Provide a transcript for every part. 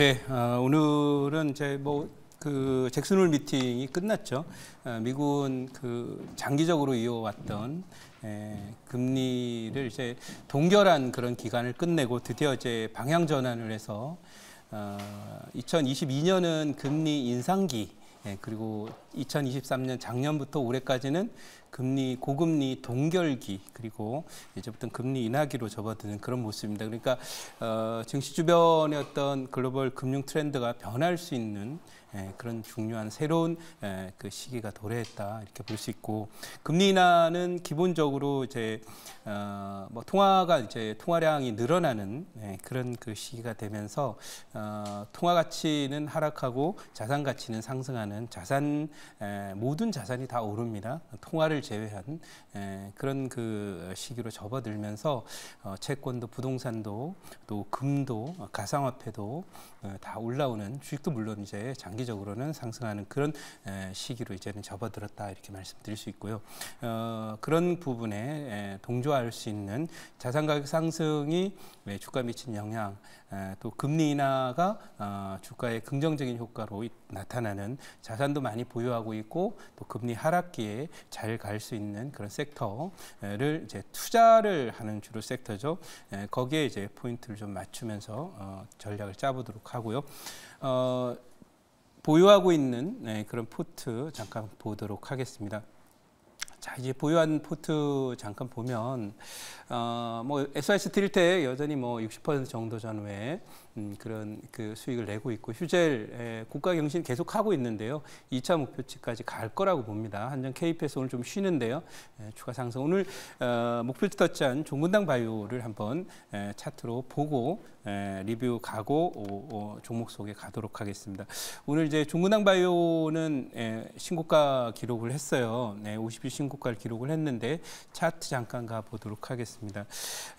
네, 어, 오늘은 이제 뭐 그 잭슨홀 미팅이 끝났죠. 어, 미국은 그 장기적으로 이어왔던 에, 예, 금리를 이제 동결한 그런 기간을 끝내고 드디어 이제 방향 전환을 해서 어, 2022년은 금리 인상기 예, 그리고 2023년 작년부터 올해까지는 금리 고금리 동결기 그리고 이제부터 금리 인하기로 접어드는 그런 모습입니다. 그러니까 어, 증시 주변의 어떤 글로벌 금융 트렌드가 변할 수 있는 예, 그런 중요한 새로운 예, 그 시기가 도래했다 이렇게 볼 수 있고 금리 인하는 기본적으로 이제 어, 뭐 통화가 이제 통화량이 늘어나는 예, 그런 그 시기가 되면서 어, 통화 가치는 하락하고 자산 가치는 상승하는 자산 예, 모든 자산이 다 오릅니다. 통화를 제외한 예, 그런 그 시기로 접어들면서 어, 채권도 부동산도 또 금도 어, 가상화폐도 어, 다 올라오는 주식도 물론 이제 장기적으로는 상승하는 그런 예, 시기로 이제는 접어들었다 이렇게 말씀드릴 수 있고요. 그런 부분에 예, 동조할 수 있는 자산 가격 상승이 주가 미친 영향 예, 또 금리 인하가 어, 주가의 긍정적인 효과로 나타나는 자산도 많이 보유하고 있고 또 금리 하락기에 잘 갈 수 있는 그런 섹터를 이제 투자를 하는 주로 섹터죠. 예, 거기에 이제 포인트를 좀 맞추면서 어, 전략을 짜보도록 하고요. 어, 보유하고 있는 네, 그런 포트 잠깐 보도록 하겠습니다. 자 이제 보유한 포트 잠깐 보면 어뭐 s i s 드릴 때 여전히 뭐 60% 정도 전후에 음, 그런 그 수익을 내고 있고 휴젤 에, 고가 경신 계속 하고 있는데요. 2차 목표치까지 갈 거라고 봅니다. 한전 KPS 오늘 좀 쉬는데요. 에, 추가 상승 오늘 어, 목표치 터치한 종근당 바이오를 한번 에, 차트로 보고 에, 리뷰 가고 오, 어, 오, 어, 종목 속에 가도록 하겠습니다. 오늘 이제 종근당 바이오는 에, 신고가 기록을 했어요. 네, 50일 신고가를 기록을 했는데 차트 잠깐 가 보도록 하겠습니다.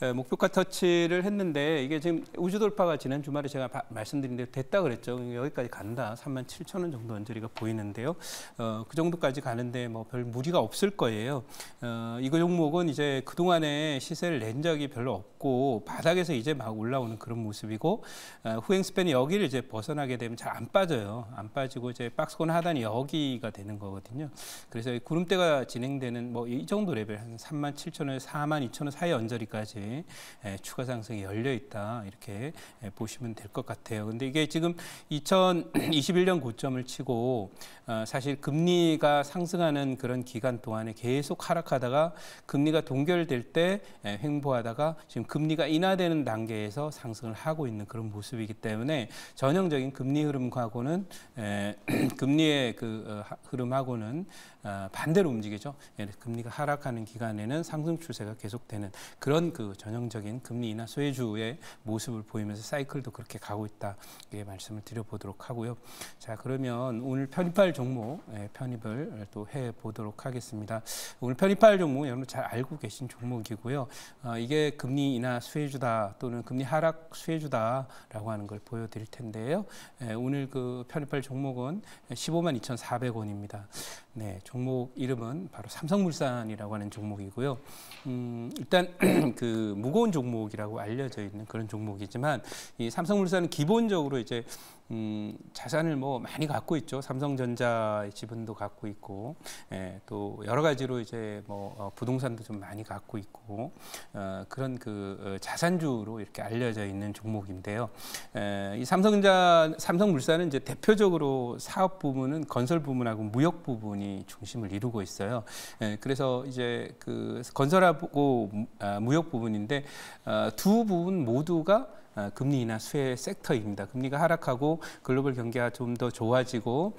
에, 목표가 터치를 했는데 이게 지금 우주 돌파가 지난 주말에 제가 바, 말씀드린 대로 됐다 그랬죠. 여기까지 간다. 3만 7천 원 정도 언저리가 보이는데요. 어, 그 정도까지 가는데 뭐 별 무리가 없을 거예요. 어, 이거 종목은 이제 그동안에 시세를 낸 적이 별로 없고 바닥에서 이제 막 올라오는 그런 모습이고 어, 후행 스팬이 여기를 이제 벗어나게 되면 잘 안 빠져요. 안 빠지고 이제 박스권 하단이 여기가 되는 거거든요. 그래서 구름대가 진행되는 뭐 이 정도 레벨 한 3만 7천 원, 에서 4만 2천 원 사이 언저리까지 예, 추가 상승이 열려 있다 이렇게 예, 보시. 면 보시면 될 것 같아요. 근데 이게 지금 2021년 고점을 치고 어, 사실 금리가 상승하는 그런 기간 동안에 계속 하락하다가 금리가 동결될 때 예, 횡보하다가 지금 금리가 인하되는 단계에서 상승을 하고 있는 그런 모습이기 때문에 전형적인 금리 흐름과는 예, 금리의 그 어, 흐름하고는 아, 반대로 움직이죠. 예, 금리가 하락하는 기간에는 상승 추세가 계속되는 그런 그 전형적인 금리 인하 소외주의 모습을 보이면서 사이클도 그렇게 가고 있다. 이게 말씀을 드려보도록 하고요. 자, 그러면 오늘 편입할 종목 예, 편입을 또 해 보도록 하겠습니다. 오늘 편입할 종목 여러분 잘 알고 계신 종목이고요. 아, 이게 금리 인하 수혜주다 또는 금리 하락 수혜주다라고 하는 걸 보여드릴 텐데요. 예, 오늘 그 편입할 종목은 15만 2,400원입니다. 네, 종 종목 이름은 바로 삼성물산이라고 하는 종목이고요. 음, 일단 그 무거운 종목이라고 알려져 있는 그런 종목이지만 이 삼성물산은 기본적으로 이제 음, 자산을 뭐 많이 갖고 있죠. 삼성전자 지분도 갖고 있고, 예, 또 여러 가지로 이제 뭐 어, 부동산도 좀 많이 갖고 있고, 어, 그런 그 어, 자산주로 이렇게 알려져 있는 종목인데요. 예, 이 삼성전자, 삼성물산은 이제 대표적으로 사업 부문은 건설 부문하고 무역 부분이 중심을 이루고 있어요. 예, 그래서 이제 그 건설하고 아, 무역 부분인데 어, 두 부분 모두가 어, 금리 인하 수혜 섹터입니다. 금리가 하락하고 글로벌 경기가 좀 더 좋아지고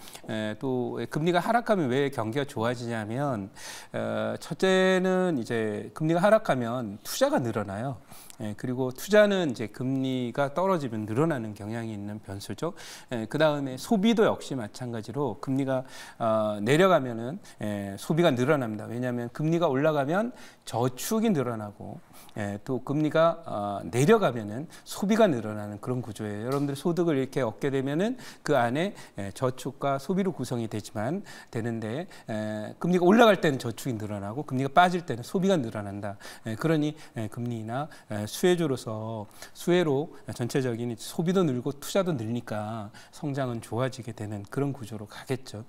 또 금리가 하락하면 왜 경기가 좋아지냐면 어, 첫째는 이제 금리가 하락하면 투자가 늘어나요. 예, 그리고 투자는 이제 금리가 떨어지면 늘어나는 경향이 있는 변수죠. 예, 그 다음에 소비도 역시 마찬가지로 금리가 어, 내려가면은 예, 소비가 늘어납니다. 왜냐하면 금리가 올라가면 저축이 늘어나고 예, 또 금리가 어, 내려가면은 소비 소비가 늘어나는 그런 구조예요. 여러분들 소득을 이렇게 얻게 되면은 그 안에 예, 저축과 소비로 구성이 되지만 되는데 예, 금리가 올라갈 때는 저축이 늘어나고 금리가 빠질 때는 소비가 늘어난다. 예, 그러니 금리나 수혜조로서 수혜로 전체적인 소비도 늘고 투자도 늘니까 성장은 좋아지게 되는 그런 구조로 가겠죠.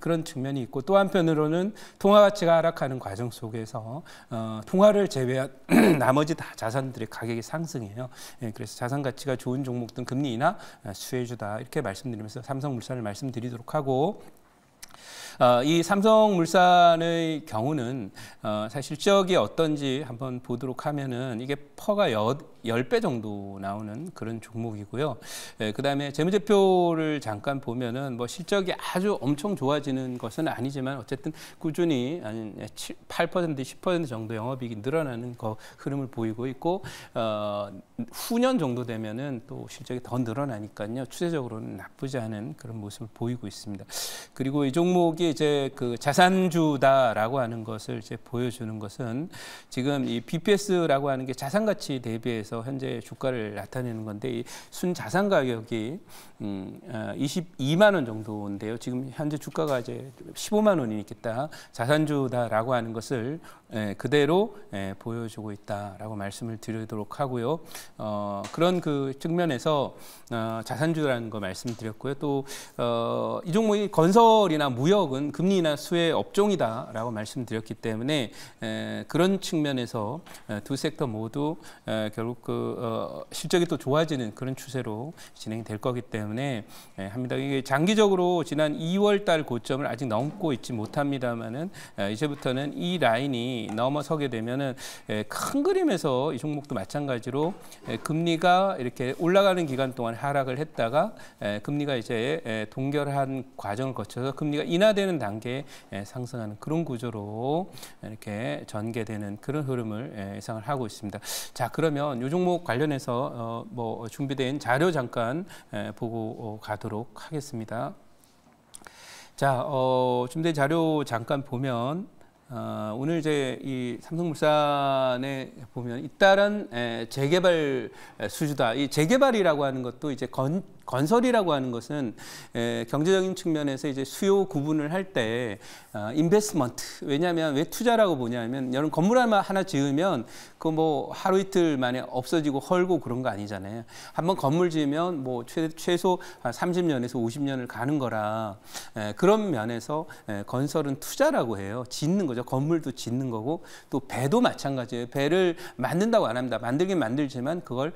그런 측면이 있고 또 한편으로는 통화 가치가 하락하는 과정 속에서 어, 통화를 제외한 나머지 다 자산들의 가격이 상승해요. 그래서 자산 가치가 좋은 종목 등 금리 인하 아, 수혜주다 이렇게 말씀드리면서 삼성물산을 말씀드리도록 하고 어, 이 삼성물산의 경우는 어, 사실 실적이 어떤지 한번 보도록 하면은 이게 퍼가 10배 정도 나오는 그런 종목이고요. 예, 그다음에 재무제표를 잠깐 보면은 뭐 실적이 아주 엄청 좋아지는 것은 아니지만 어쨌든 꾸준히 한8% 10% 정도 영업이익이 늘어나는 거 흐름을 보이고 있고 어, 후년 정도 되면은 또 실적이 더 늘어나니까요. 추세적으로는 나쁘지 않은 그런 모습을 보이고 있습니다. 그리고 이 종목이 이제 그 자산주다라고 하는 것을 이제 보여주는 것은 지금 이 BPS라고 하는 게 자산가 가치 대비해서 현재 주가를 나타내는 건데 순 자산 가격이 22만 음, 어, 원 정도인데요. 지금 현재 주가가 이제 15만 원이 있겠다. 자산주다라고 하는 것을 예, 그대로 예, 보여주고 있다라고 말씀을 드리도록 하고요. 어, 그런 그 측면에서 어, 자산주라는 거 말씀드렸고요. 또 어, 이 종목이 건설이나 무역은 금리나 수혜 업종이다라고 말씀드렸기 때문에 에, 예, 그런 측면에서 두 섹터 모두 에, 결국 그 어, 실적이 또 좋아지는 그런 추세로 진행될 거기 때문에 에, 합니다. 이게 장기적으로 지난 2월 달 고점을 아직 넘고 있지 못합니다만은 이제부터는 이 라인이 넘어서게 되면은 예, 큰 그림에서 이 종목도 마찬가지로 예, 금리가 이렇게 올라가는 기간 동안 하락을 했다가 예, 금리가 이제 동결한 과정을 거쳐서 금리가 인하되는 단계에 상승하는 그런 구조로 이렇게 전개되는 그런 흐름을 예상을 하고 있습니다. 자 그러면 이 종목 관련해서 어, 뭐 준비된 자료 잠깐 보고 가도록 하겠습니다. 자, 어, 준비된 자료 잠깐 보면 어, 오늘 이제 이 삼성물산에 보면 잇따른 재개발 수주다. 이 재개발이라고 하는 것도 이제 건 건설이라고 하는 것은 경제적인 측면에서 이제 수요 구분을 할 때 인베스먼트 왜냐하면 왜 투자라고 보냐면 여러분 건물 하나 지으면 그 뭐 하루 이틀 만에 없어지고 헐고 그런 거 아니잖아요. 한번 건물 지으면 뭐 최, 최소 30년에서 50년을 가는 거라 그런 면에서 건설은 투자라고 해요. 짓는 거죠. 건물도 짓는 거고 또 배도 마찬가지예요. 배를 만든다고 안 합니다. 만들긴 만들지만 그걸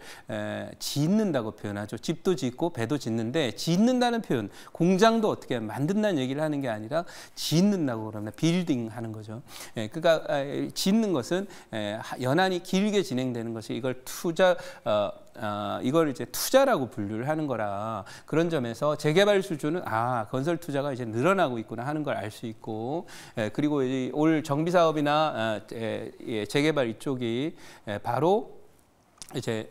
짓는다고 표현하죠. 집도 짓고 배도 짓는데 짓는다는 표현, 공장도 어떻게 만든다는 얘기를 하는 게 아니라 짓는다고 그러면 빌딩 하는 거죠. 예, 그러니까 짓는 아, 것은 예, 연한이 길게 진행되는 것이 이걸 투자 어, 어, 이걸 이제 투자라고 분류를 하는 거라 그런 점에서 재개발 수준은 아 건설 투자가 이제 늘어나고 있구나 하는 걸 알 수 있고 예, 그리고 올 정비 사업이나 어, 예, 재개발 이쪽이 예, 바로 이제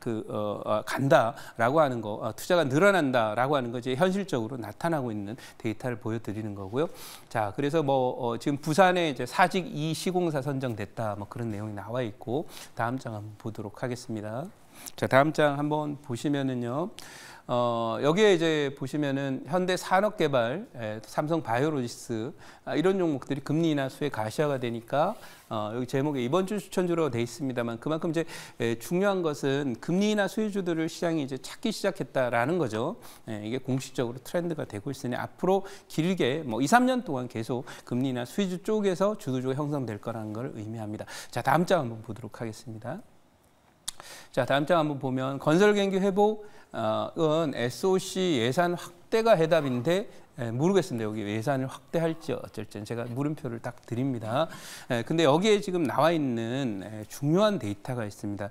그 어, 어, 간다라고 하는 거 어, 투자가 늘어난다라고 하는 거이 현실적으로 나타나고 있는 데이터를 보여드리는 거고요. 자 그래서 뭐 지금 부산에 이제 사직 2 시공사 선정됐다 뭐 그런 내용이 나와 있고 다음 장 한번 보도록 하겠습니다. 자, 다음 장 한번 보시면은요. 어, 여기에 이제 보시면은 현대 산업개발, 예, 삼성 바이오로지스 아, 이런 종목들이 금리 인하수에 가시화가 되니까 어, 여기 제목에 이번 주 추천주로 돼 있습니다만 그만큼 이제 예, 중요한 것은 금리 인하 수혜주들을 시장이 이제 찾기 시작했다라는 거죠. 예, 이게 공식적으로 트렌드가 되고 있으니 앞으로 길게 뭐 2, 3년 동안 계속 금리 인하 수혜주 쪽에서 주도주가 형성될 거라는 걸 의미합니다. 자 다음 장 한번 보도록 하겠습니다. 자 다음 장 한번 보면 건설경기 회복은 SOC 예산 확대가 해답인데 예, 모르겠습니다. 여기 예산을 확대할지 어쩔지 제가 물음표를 딱 드립니다. 예, 근데 여기에 지금 나와 있는 예, 중요한 데이터가 있습니다.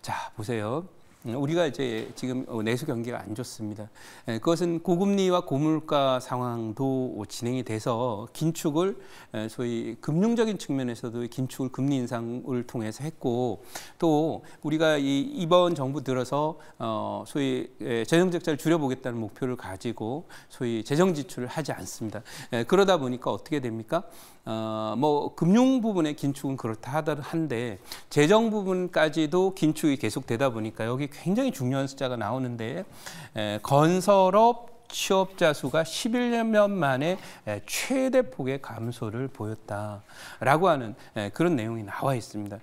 자 보세요. 우리가 이제 지금 어, 내수 경기가 안 좋습니다. 예, 그것은 고금리와 고물가 상황도 진행이 돼서 긴축을 예, 소위 금융적인 측면에서도 긴축을 금리 인상을 통해서 했고 또 우리가 이 이번 정부 들어서 어, 소위 예, 재정 적자를 줄여보겠다는 목표를 가지고 소위 재정 지출을 하지 않습니다. 그러다 보니까 어떻게 됩니까? 어, 뭐 금융 부분의 긴축은 그렇다 하 한데 재정 부분까지도 긴축이 계속되다 보니까 여기 굉장히 중요한 숫자가 나오는데 에, 건설업 취업자 수가 11년 만에 최대 폭의 감소를 보였다라고 하는 그런 내용이 나와 있습니다.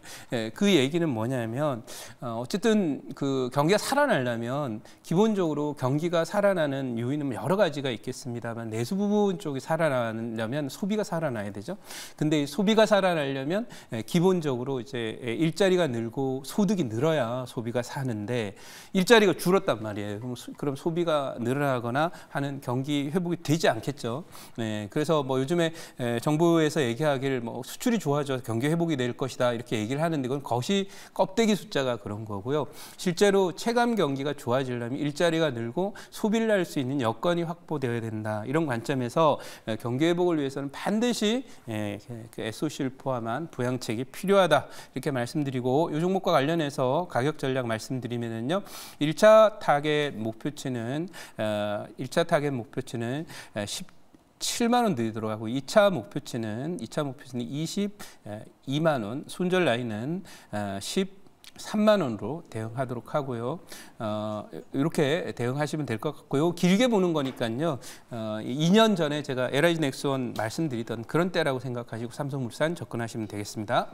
그 얘기는 뭐냐면 어, 어쨌든 그 경기가 살아나려면 기본적으로 경기가 살아나는 요인은 뭐 여러 가지가 있겠습니다만 내수 부분 쪽이 살아나려면 소비가 살아나야 되죠. 근데 소비가 살아나려면 기본적으로 이제 일자리가 늘고 소득이 늘어야 소비가 사는데 일자리가 줄었단 말이에요. 그럼 소비가 늘어나거나 하는 경기 회복이 되지 않겠죠. 네, 그래서 뭐 요즘에 정부에서 얘기하기를 뭐 수출이 좋아져 서 경기 회복이 될 것이다 이렇게 얘기를 하는데 그건 거시 껍데기 숫자가 그런 거고요. 실제로 체감 경기가 좋아지려면 일자리가 늘고 소비를 할 수 있는 여건이 확보되어야 된다 이런 관점에서 경기 회복을 위해서는 반드시 그 SOC를 포함한 부양책이 필요하다 이렇게 말씀드리고 요 종목과 관련해서 가격 전략 말씀드리면요 일차 타겟 목표치는 어, 1차 타겟 목표치는 10 7만 원 드리도록 하고 2차 목표치는 2차 목표치는 22만 원, 손절 라인은 1 3만 원으로 대응하도록 하고요. 어, 이렇게 대응하시면 될 것 같고요. 길게 보는 거니까요. 어, 2년 전에 제가 LIG 넥스원 말씀드리던 그런 때라고 생각하시고 삼성물산 접근하시면 되겠습니다.